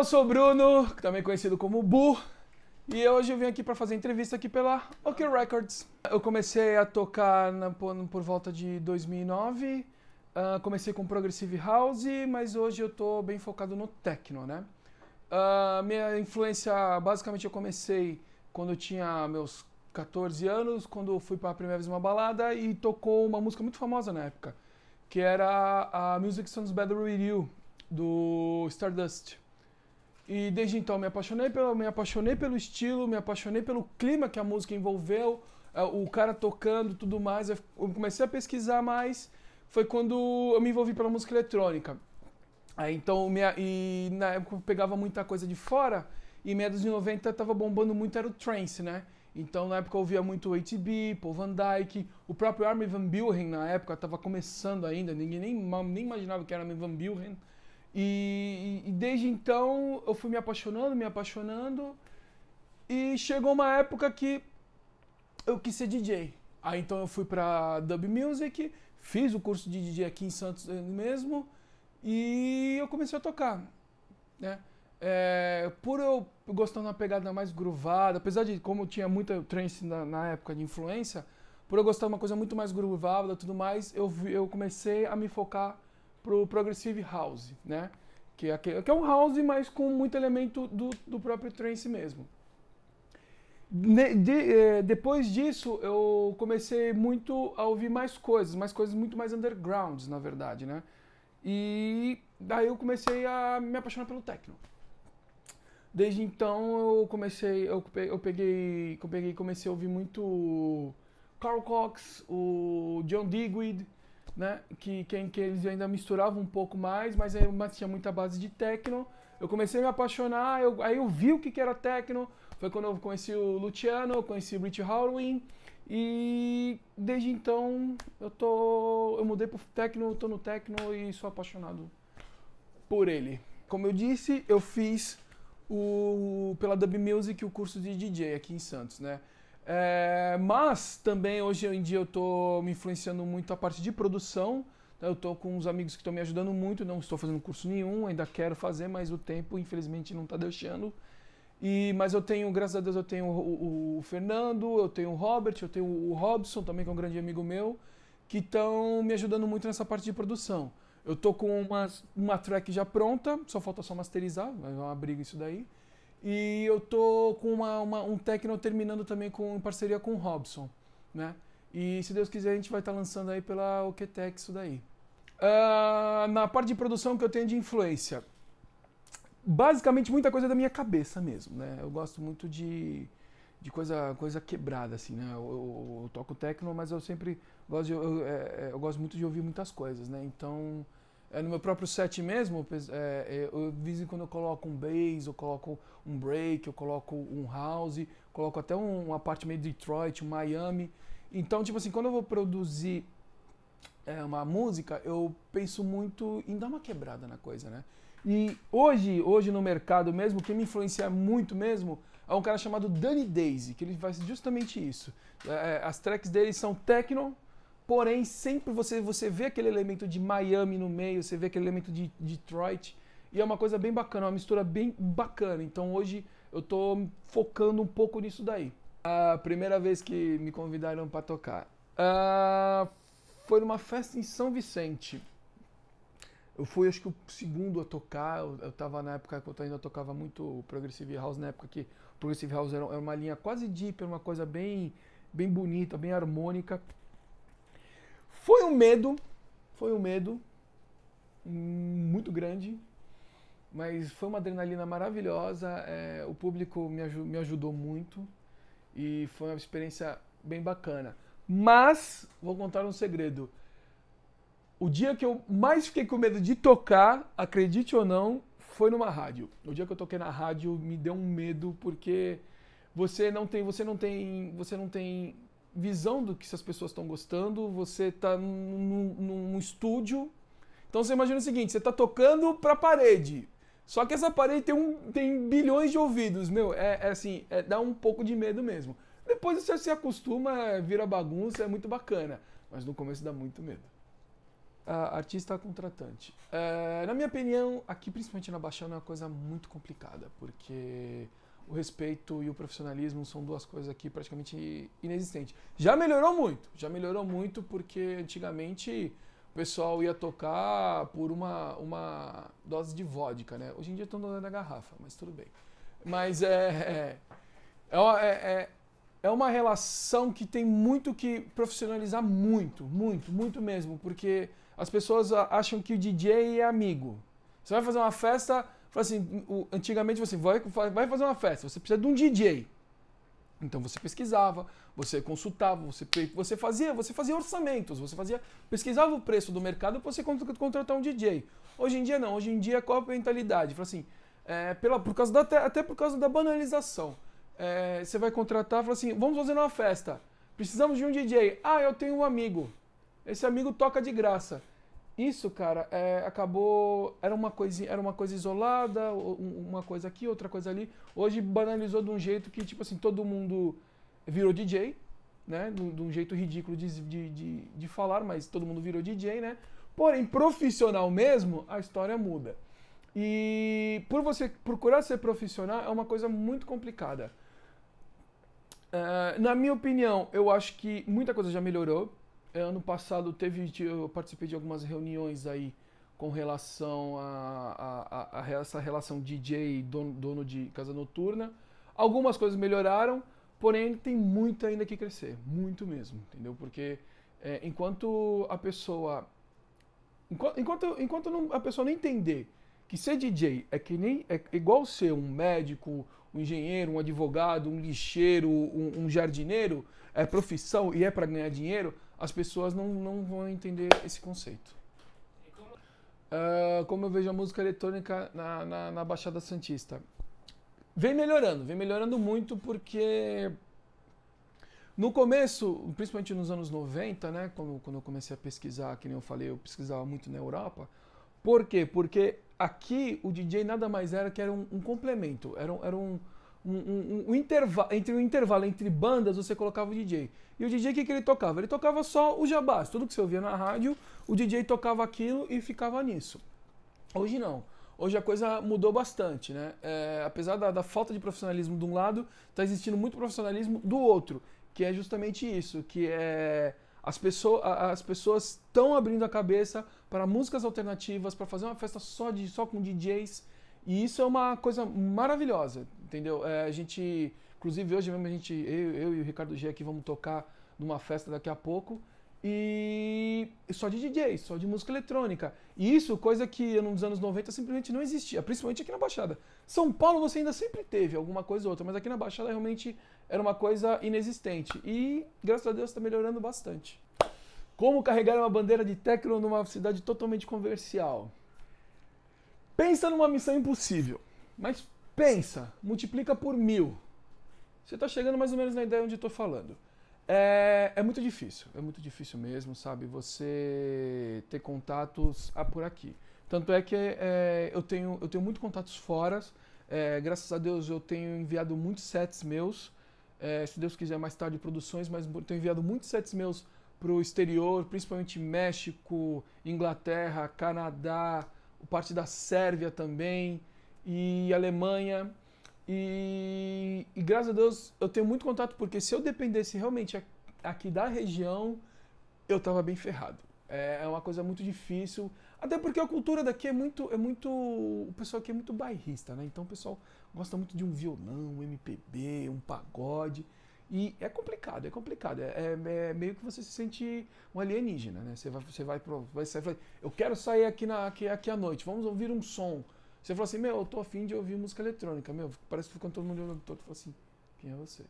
eu sou o Bruno, também conhecido como Bu, e hoje eu vim aqui para fazer entrevista aqui pela OK Records. Eu comecei a tocar na, por, por, volta de 2009, uh, ah, comecei com Progressive House, mas hoje eu tô bem focado no techno, né? Uh, minha influência, basicamente eu comecei quando eu tinha meus 14 anos, quando fui para a primeira vez uma balada e tocou uma música muito famosa na época, que era a Music Sounds Better With You, do Stardust. E desde então me apaixonei pelo, me apaixonei pelo estilo, me apaixonei pelo clima que a música envolveu, é, o cara tocando, tudo mais. Eu comecei a pesquisar mais. Foi quando eu me envolvi pela música eletrônica. Aí, então, minha, e na época eu pegava muita coisa de fora. E meados de 90 tava bombando muito era o trance, né? Então na época eu ouvia muito ATB, Paul Van Dyke, o próprio Armin Van Buren na época tava começando ainda, ninguém nem, nem imaginava que era Armin Van Buren. E, e, desde então eu fui me apaixonando, me apaixonando. E chegou uma época que eu quis ser DJ. Aí então eu fui pra Dub Music, fiz o curso de DJ aqui em Santos mesmo. E eu comecei a tocar, né? É, por eu gostar de uma pegada mais groovada, apesar de como tinha muita trance na, na, época de influência, por eu gostar de uma coisa muito mais groovada tudo mais, eu, eu comecei a me focar pro Progressive House, né? Que é, aquele, que é um house, mas com muito elemento do, do próprio trance mesmo. De, de, eh, depois disso, eu comecei muito a ouvir mais coisas, mais coisas muito mais undergrounds, na verdade, né? E daí eu comecei a me apaixonar pelo techno. Desde então eu comecei, eu peguei, eu peguei, comecei a ouvir muito Carl Cox, o John Digweed, né? Que, que, que eles ainda misturavam um pouco mais, mas, aí, mas tinha muita base de techno. Eu comecei a me apaixonar, eu, aí eu vi o que, que era techno. Foi quando eu conheci o Luciano, conheci o Rich Halloween. E desde então eu tô. Eu mudei pro Tecno, tô no Tecno e sou apaixonado por ele. Como eu disse, eu fiz o, pela Dub Music o curso de DJ aqui em Santos, né? É, mas também hoje em dia eu estou me influenciando muito a parte de produção. Né? Eu estou com uns amigos que estão me ajudando muito, não estou fazendo curso nenhum, ainda quero fazer, mas o tempo infelizmente não está deixando. E, mas eu tenho, graças a Deus, eu tenho o, o, Fernando, eu tenho o Robert, eu tenho o Robson também, que é um grande amigo meu, que estão me ajudando muito nessa parte de produção. Eu tô com uma, uma track já pronta, só falta só masterizar, vai uma briga isso daí. E eu tô com uma, uma, um techno terminando também com, em parceria com o Robson, né? E se Deus quiser, a gente vai estar tá lançando aí pela Oketec isso daí. Uh, na parte de produção que eu tenho de influência, basicamente muita coisa é da minha cabeça mesmo, né? Eu gosto muito de, de coisa, coisa quebrada, assim, né? Eu, eu, eu toco techno, mas eu sempre gosto, de, eu, é, é, eu, gosto muito de ouvir muitas coisas, né? Então... É no meu próprio set mesmo, é, é, eu, de vez em quando eu coloco um bass, eu coloco um break, eu coloco um house, coloco até um, uma parte meio Detroit, um Miami. Então, tipo assim, quando eu vou produzir é, uma música, eu penso muito em dar uma quebrada na coisa, né? E hoje, hoje no mercado mesmo, quem me influencia muito mesmo é um cara chamado Danny Daisy, que ele faz justamente isso. É, é as tracks dele são techno, Porém, sempre você, você vê aquele elemento de Miami no meio, você vê aquele elemento de Detroit. E é uma coisa bem bacana, é uma mistura bem bacana. Então hoje eu tô focando um pouco nisso daí. A primeira vez que me convidaram para tocar uh, foi numa festa em São Vicente. Eu fui, acho que, o segundo a tocar. Eu, eu tava na época que eu ainda tocava muito Progressive House, na época que Progressive House era, era uma linha quase deep, era uma coisa bem, bem bonita, bem harmônica. Foi um medo, foi um medo muito grande, mas foi uma adrenalina maravilhosa. É, o público me, aj me ajudou muito e foi uma experiência bem bacana. Mas, vou contar um segredo. O dia que eu mais fiquei com medo de tocar, acredite ou não, foi numa rádio. O dia que eu toquei na rádio me deu um medo porque você não tem, você não tem, você não tem visão do que as pessoas estão gostando, você está num, num estúdio. Então você imagina o seguinte: você está tocando para a parede. Só que essa parede tem, um, tem bilhões de ouvidos, meu. É, é assim, é, dá um pouco de medo mesmo. Depois você se acostuma, vira bagunça, é muito bacana. Mas no começo dá muito medo. artista contratante. É, na minha opinião, aqui principalmente na Baixada é uma coisa muito complicada, porque o respeito e o profissionalismo são duas coisas aqui praticamente inexistentes. Já melhorou muito, já melhorou muito porque antigamente o pessoal ia tocar por uma, uma dose de vodka, né? Hoje em dia estão dando a garrafa, mas tudo bem. Mas é, é, é, é, uma relação que tem muito que profissionalizar muito, muito, muito mesmo, porque as pessoas acham que o DJ é amigo. Você vai fazer uma festa, Fala assim, o, antigamente você tipo assim, vai, vai fazer uma festa, você precisa de um DJ. Então você pesquisava, você consultava, você, você fazia, você fazia orçamentos, você fazia, pesquisava o preço do mercado para você contratar um DJ. Hoje em dia não, hoje em dia qual a mentalidade? Fala assim, é, pela, por causa da, até por causa da banalização. É, você vai contratar, fala assim, vamos fazer uma festa. Precisamos de um DJ. Ah, eu tenho um amigo. Esse amigo toca de graça isso, cara, é, acabou. Era uma, coisa, era uma coisa isolada, uma coisa aqui, outra coisa ali. Hoje banalizou de um jeito que, tipo assim, todo mundo virou DJ, né? De, de um jeito ridículo de, de, de, de falar, mas todo mundo virou DJ, né? Porém, profissional mesmo, a história muda. E por você procurar ser profissional é uma coisa muito complicada. Uh, na minha opinião, eu acho que muita coisa já melhorou. Ano passado teve, eu participei de algumas reuniões aí com relação a, a, a, a essa relação DJ dono, dono de casa noturna. Algumas coisas melhoraram, porém tem muito ainda que crescer, muito mesmo, entendeu? Porque é, enquanto a pessoa enquanto, enquanto não, a pessoa não entender que ser DJ é que nem é igual ser um médico, um engenheiro, um advogado, um lixeiro, um, um jardineiro, é profissão e é para ganhar dinheiro, as pessoas não, não vão entender esse conceito. Uh, como eu vejo a música eletrônica na, na, na Baixada Santista? Vem melhorando, vem melhorando muito porque no começo, principalmente nos anos 90, né, quando, quando eu comecei a pesquisar, que nem eu falei, eu pesquisava muito na Europa. Por quê? Porque aqui o DJ nada mais era que era um, um complemento, era, era um, um, um, um intervalo entre um intervalo entre bandas você colocava o DJ e o DJ o que, que ele tocava ele tocava só o jabás tudo que você ouvia na rádio o DJ tocava aquilo e ficava nisso hoje não hoje a coisa mudou bastante né é, apesar da, da falta de profissionalismo de um lado está existindo muito profissionalismo do outro que é justamente isso que é as pessoas as pessoas estão abrindo a cabeça para músicas alternativas para fazer uma festa só de só com DJs e isso é uma coisa maravilhosa, entendeu? É, a gente, inclusive hoje mesmo a gente, eu, eu e o Ricardo G aqui vamos tocar numa festa daqui a pouco e só de DJ, só de música eletrônica. E isso, coisa que nos anos 90 simplesmente não existia, principalmente aqui na Baixada. São Paulo você ainda sempre teve alguma coisa ou outra, mas aqui na Baixada realmente era uma coisa inexistente. E graças a Deus está melhorando bastante. Como carregar uma bandeira de techno numa cidade totalmente comercial? Pensa numa missão impossível, mas pensa, multiplica por mil. Você está chegando mais ou menos na ideia onde estou falando. É, é, muito difícil, é muito difícil mesmo, sabe? Você ter contatos ah, por aqui. Tanto é que é, eu, tenho, eu tenho muito contatos fora. É, graças a Deus eu tenho enviado muitos sets meus. É, se Deus quiser, mais tarde produções, mas tenho enviado muitos sets meus para o exterior, principalmente México, Inglaterra, Canadá, parte da Sérvia também, e Alemanha. E, e, graças a Deus eu tenho muito contato, porque se eu dependesse realmente aqui da região, eu tava bem ferrado. É, é uma coisa muito difícil, até porque a cultura daqui é muito, é muito, o pessoal aqui é muito bairrista, né? Então o pessoal gosta muito de um violão, um MPB, um pagode. E é complicado, é complicado. É, é, é, meio que você se sente um alienígena, né? Você vai, você vai, pro, vai você fala, eu quero sair aqui, na, aqui, aqui à noite, vamos ouvir um som. Você fala assim, meu, eu tô afim de ouvir música eletrônica, meu, parece que ficando todo mundo olhando todo. Fala assim, quem é você?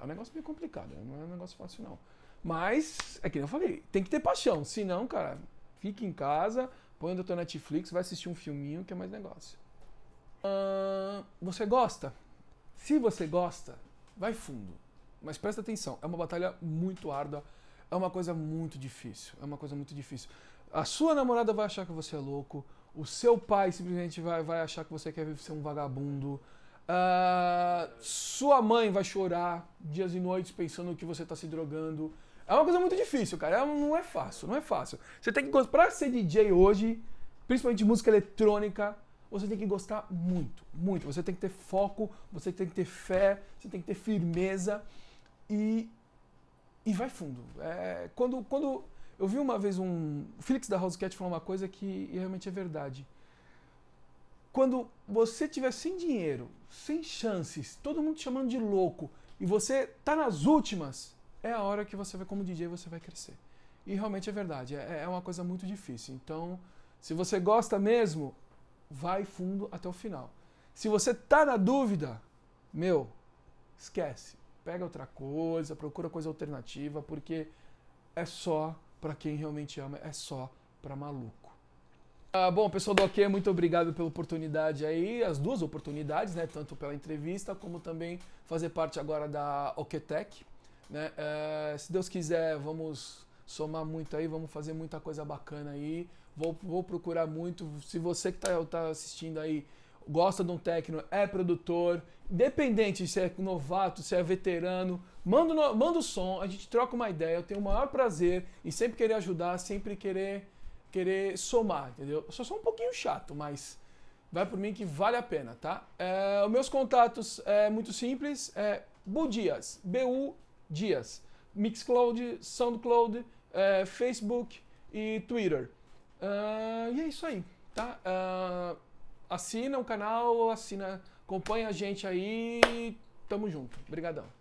É um negócio meio complicado, né? não é um negócio fácil não. Mas, é que eu falei, tem que ter paixão, senão, cara, fique em casa, põe o teu Netflix, vai assistir um filminho que é mais negócio. você gosta? Se você gosta, vai fundo mas presta atenção, é uma batalha muito árdua, é uma coisa muito difícil, é uma coisa muito difícil. A sua namorada vai achar que você é louco, o seu pai simplesmente vai, vai achar que você quer ser um vagabundo, uh, sua mãe vai chorar dias e noites pensando que você está se drogando. É uma coisa muito difícil, cara. É, não é fácil, não é fácil. Você tem que para ser DJ hoje, principalmente música eletrônica, você tem que gostar muito, muito. Você tem que ter foco, você tem que ter fé, você tem que ter firmeza e, e vai fundo. É, quando, quando eu vi uma vez um. O Felix da House Cat falou uma coisa que realmente é verdade. Quando você tiver sem dinheiro, sem chances, todo mundo te chamando de louco e você tá nas últimas, é a hora que você vai, como DJ, você vai crescer. E realmente é verdade, é, é uma coisa muito difícil. Então, se você gosta mesmo, vai fundo até o final. Se você tá na dúvida, meu, esquece pega outra coisa, procura coisa alternativa, porque é só para quem realmente ama, é só para maluco. Ah, bom, pessoal do OK, muito obrigado pela oportunidade aí, as duas oportunidades, né? Tanto pela entrevista como também fazer parte agora da OKTech. Né? É, se Deus quiser, vamos somar muito aí, vamos fazer muita coisa bacana aí. Vou, vou procurar muito. Se você que está tá assistindo aí gosta de um técnico, é produtor, independente se é novato, se é veterano, manda, manda o som, a gente troca uma ideia, eu tenho o maior prazer e sempre querer ajudar, sempre querer querer somar, entendeu? Eu só um pouquinho chato, mas vai por mim que vale a pena, tá? É, os meus contatos é muito simples, é Budias, B-U Dias, Mixcloud, Soundcloud, é, Facebook e Twitter. Uh, e é isso aí, tá? Uh, assina o canal, assina, acompanha a gente aí. Tamo junto. Obrigadão.